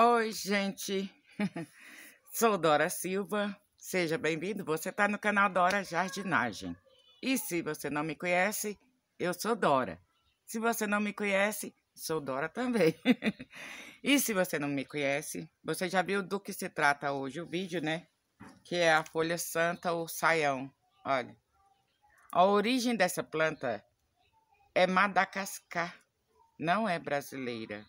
Oi, gente. Sou Dora Silva. Seja bem-vindo. Você está no canal Dora Jardinagem. E se você não me conhece, eu sou Dora. Se você não me conhece, sou Dora também. e se você não me conhece, você já viu do que se trata hoje o vídeo, né? Que é a folha santa ou saião. Olha, a origem dessa planta é Madagascar, não é brasileira.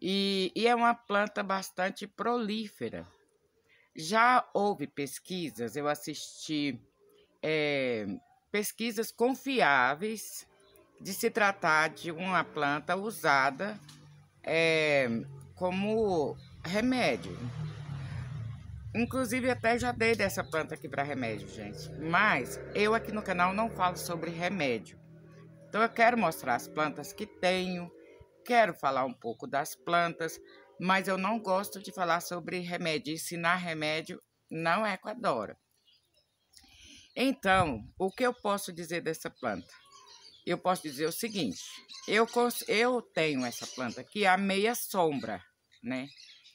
E, e é uma planta bastante prolífera. Já houve pesquisas, eu assisti é, pesquisas confiáveis de se tratar de uma planta usada é, como remédio. Inclusive, até já dei dessa planta aqui para remédio, gente. Mas eu aqui no canal não falo sobre remédio. Então, eu quero mostrar as plantas que tenho, Quero falar um pouco das plantas, mas eu não gosto de falar sobre remédio. Ensinar remédio não é com a Dora. Então, o que eu posso dizer dessa planta? Eu posso dizer o seguinte: eu, eu tenho essa planta que é a meia sombra, né?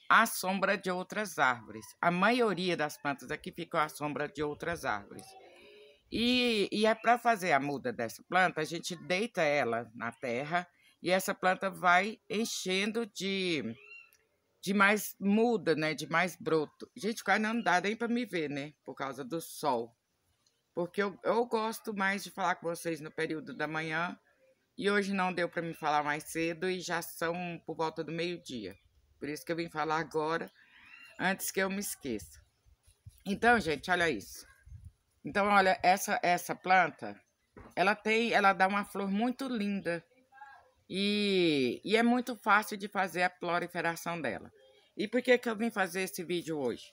À sombra de outras árvores. A maioria das plantas aqui ficam à sombra de outras árvores. E, e é para fazer a muda dessa planta, a gente deita ela na terra e essa planta vai enchendo de, de mais muda, né? De mais broto. Gente, quase não dá nem para me ver, né? Por causa do sol. Porque eu, eu gosto mais de falar com vocês no período da manhã. E hoje não deu para me falar mais cedo e já são por volta do meio-dia. Por isso que eu vim falar agora, antes que eu me esqueça. Então, gente, olha isso. Então, olha, essa essa planta, ela tem, ela dá uma flor muito linda. E, e é muito fácil de fazer a proliferação dela. E por que, que eu vim fazer esse vídeo hoje?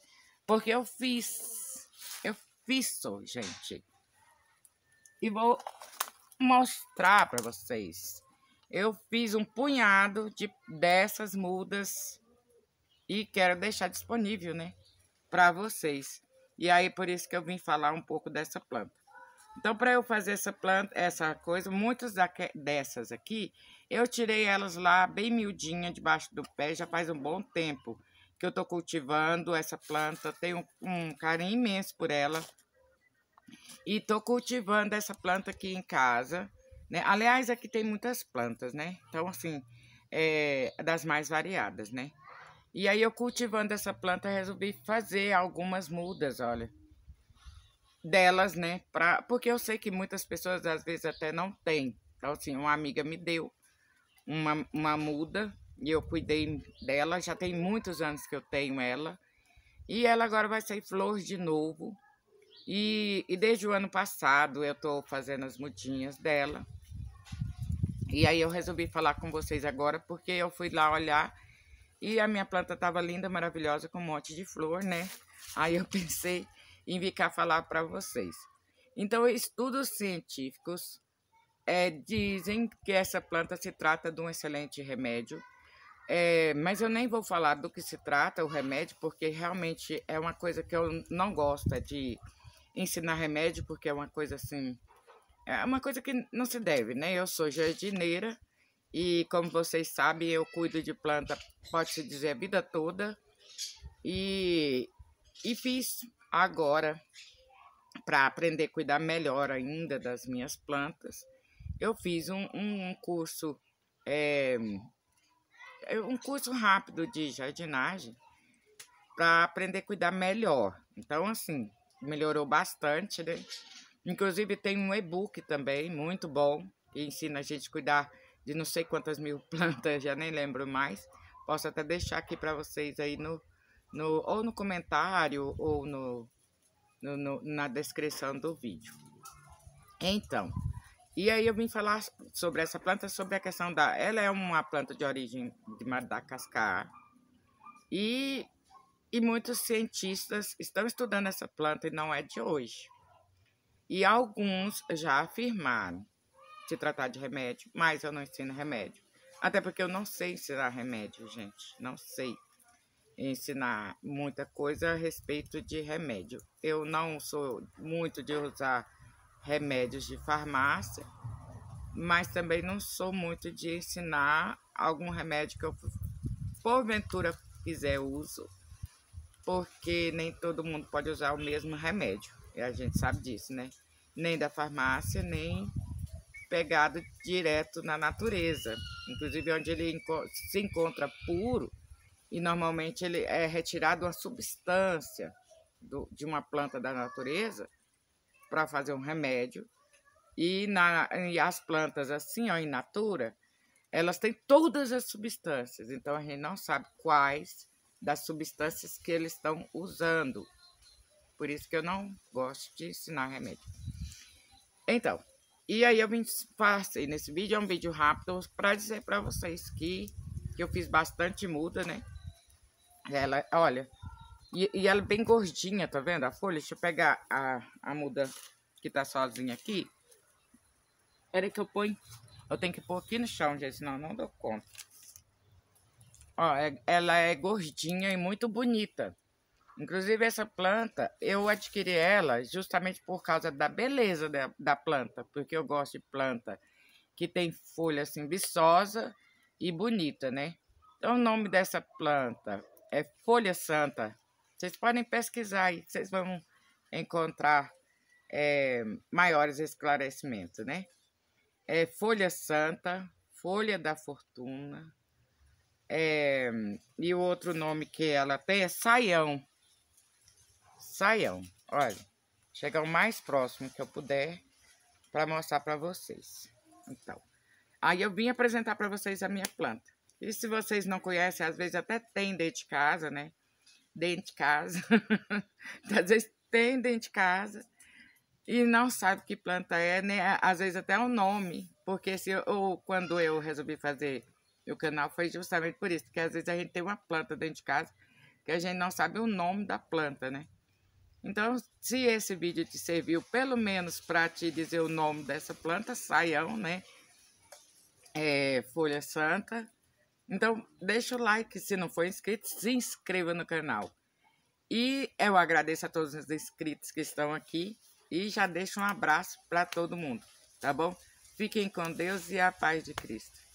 Porque eu fiz, eu fiz gente. E vou mostrar para vocês. Eu fiz um punhado de, dessas mudas e quero deixar disponível, né, para vocês. E aí por isso que eu vim falar um pouco dessa planta. Então, para eu fazer essa planta, essa coisa, muitas dessas aqui, eu tirei elas lá bem miudinha debaixo do pé, já faz um bom tempo que eu tô cultivando essa planta, tenho um, carinho imenso por ela. E tô cultivando essa planta aqui em casa, né? Aliás, aqui tem muitas plantas, né? Então, assim, é, das mais variadas, né? E aí eu cultivando essa planta, resolvi fazer algumas mudas, olha delas, né? Pra, porque eu sei que muitas pessoas às vezes até não têm. Então, assim, uma amiga me deu uma, uma muda e eu cuidei dela. Já tem muitos anos que eu tenho ela. E ela agora vai sair flor de novo. E, e desde o ano passado eu estou fazendo as mudinhas dela. E aí eu resolvi falar com vocês agora porque eu fui lá olhar e a minha planta estava linda, maravilhosa, com um monte de flor, né? Aí eu pensei, e falar para vocês. Então, estudos científicos é, dizem que essa planta se trata de um excelente remédio, é, mas eu nem vou falar do que se trata o remédio, porque realmente é uma coisa que eu não gosto é de ensinar remédio, porque é uma coisa assim, é uma coisa que não se deve, né? Eu sou jardineira e, como vocês sabem, eu cuido de planta, pode-se dizer, a vida toda. E, e fiz Agora, para aprender a cuidar melhor ainda das minhas plantas, eu fiz um, um curso, é, é, um curso rápido de jardinagem para aprender a cuidar melhor. Então, assim, melhorou bastante, né? Inclusive, tem um e-book também, muito bom, que ensina a gente a cuidar de não sei quantas mil plantas, já nem lembro mais. Posso até deixar aqui para vocês aí no, no, ou no comentário ou no, no, no, na descrição do vídeo. Então, e aí eu vim falar sobre essa planta, sobre a questão da. Ela é uma planta de origem de Madagascar e, e muitos cientistas estão estudando essa planta e não é de hoje. E alguns já afirmaram se tratar de remédio, mas eu não ensino remédio. Até porque eu não sei ensinar remédio, gente. Não sei ensinar muita coisa a respeito de remédio. Eu não sou muito de usar remédios de farmácia, mas também não sou muito de ensinar algum remédio que eu porventura fizer uso, porque nem todo mundo pode usar o mesmo remédio. E a gente sabe disso, né? Nem da farmácia, nem pegado direto na natureza. Inclusive onde ele se encontra puro, e normalmente ele é retirado uma substância do, de uma planta da natureza para fazer um remédio. E, na, e as plantas, assim, ó, in natura, elas têm todas as substâncias, então a gente não sabe quais das substâncias que eles estão usando. Por isso que eu não gosto de ensinar remédio. Então, e aí eu vim passei nesse vídeo, é um vídeo rápido para dizer para vocês que, que eu fiz bastante muda, né? Ela, olha, e, e, ela é bem gordinha, tá vendo a folha? Deixa eu pegar a, a muda que tá sozinha aqui. Era que eu ponho, eu tenho que pôr aqui no chão, gente, senão não dou conta. Ó, é, ela é gordinha e muito bonita. Inclusive, essa planta, eu adquiri ela justamente por causa da beleza da, da planta, porque eu gosto de planta que tem folha assim viçosa e bonita, né? Então, o nome dessa planta é Folha Santa. Vocês podem pesquisar aí, que vocês vão encontrar é, maiores esclarecimentos, né? É Folha Santa, Folha da Fortuna, é, e o outro nome que ela tem é Saião. Saião, olha, chegar o mais próximo que eu puder para mostrar para vocês. Então, aí eu vim apresentar para vocês a minha planta. E se vocês não conhecem, às vezes até tem dentro de casa, né? Dentro de casa. às vezes tem dentro de casa e não sabe que planta é, né às vezes até o é nome. Porque se eu, quando eu resolvi fazer o canal foi justamente por isso, porque às vezes a gente tem uma planta dentro de casa que a gente não sabe o nome da planta, né? Então, se esse vídeo te serviu pelo menos para te dizer o nome dessa planta, saião, né? É, folha santa, então, deixa o like se não for inscrito, se inscreva no canal. E eu agradeço a todos os inscritos que estão aqui e já deixo um abraço para todo mundo, tá bom? Fiquem com Deus e a paz de Cristo.